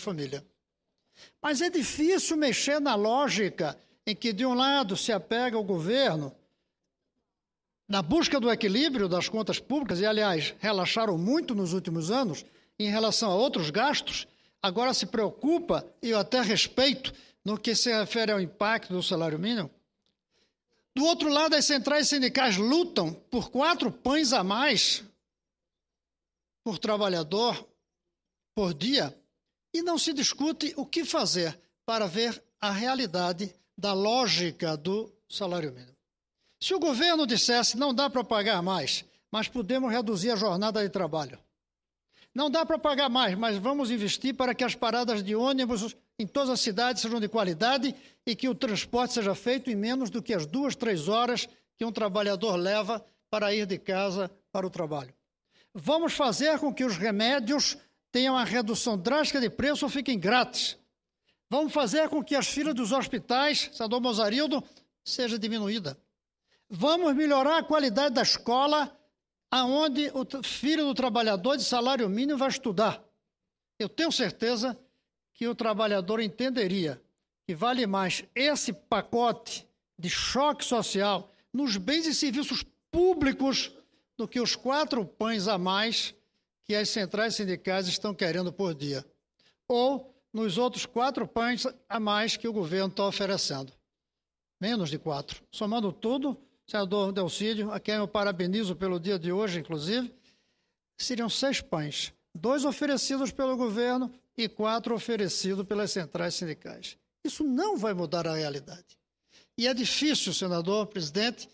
família. Mas é difícil mexer na lógica em que, de um lado, se apega o governo na busca do equilíbrio das contas públicas, e aliás, relaxaram muito nos últimos anos em relação a outros gastos, agora se preocupa, e eu até respeito, no que se refere ao impacto do salário mínimo. Do outro lado, as centrais sindicais lutam por quatro pães a mais por trabalhador por dia e não se discute o que fazer para ver a realidade da lógica do salário mínimo. Se o governo dissesse não dá para pagar mais, mas podemos reduzir a jornada de trabalho. Não dá para pagar mais, mas vamos investir para que as paradas de ônibus em todas as cidades sejam de qualidade e que o transporte seja feito em menos do que as duas, três horas que um trabalhador leva para ir de casa para o trabalho. Vamos fazer com que os remédios Tenha uma redução drástica de preço ou fiquem grátis. Vamos fazer com que as filas dos hospitais, senador Mozarildo, seja diminuída. Vamos melhorar a qualidade da escola, aonde o filho do trabalhador de salário mínimo vai estudar. Eu tenho certeza que o trabalhador entenderia que vale mais esse pacote de choque social nos bens e serviços públicos do que os quatro pães a mais que as centrais sindicais estão querendo por dia, ou nos outros quatro pães a mais que o governo está oferecendo. Menos de quatro. Somando tudo, senador Delcídio, a quem eu parabenizo pelo dia de hoje, inclusive, seriam seis pães. Dois oferecidos pelo governo e quatro oferecidos pelas centrais sindicais. Isso não vai mudar a realidade. E é difícil, senador, presidente,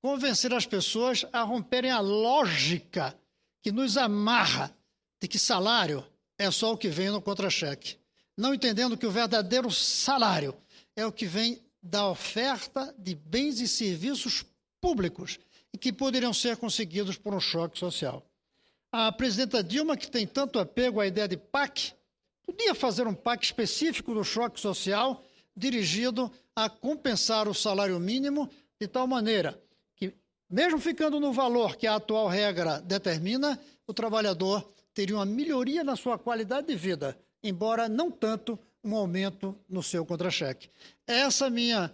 convencer as pessoas a romperem a lógica que nos amarra de que salário é só o que vem no contra-cheque, não entendendo que o verdadeiro salário é o que vem da oferta de bens e serviços públicos e que poderiam ser conseguidos por um choque social. A presidenta Dilma, que tem tanto apego à ideia de PAC, podia fazer um PAC específico do choque social dirigido a compensar o salário mínimo de tal maneira mesmo ficando no valor que a atual regra determina, o trabalhador teria uma melhoria na sua qualidade de vida, embora não tanto um aumento no seu contra-cheque. É essa minha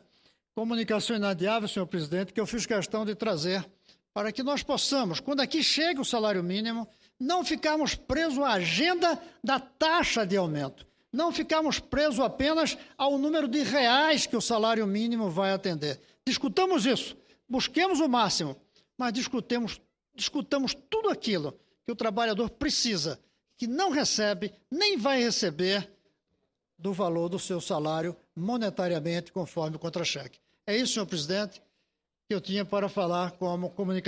comunicação inadiável, senhor presidente, que eu fiz questão de trazer para que nós possamos, quando aqui chega o salário mínimo, não ficarmos presos à agenda da taxa de aumento, não ficarmos presos apenas ao número de reais que o salário mínimo vai atender. Discutamos isso busquemos o máximo, mas discutemos, discutamos tudo aquilo que o trabalhador precisa, que não recebe nem vai receber do valor do seu salário monetariamente, conforme o contra-cheque. É isso, senhor presidente, que eu tinha para falar como comunicação.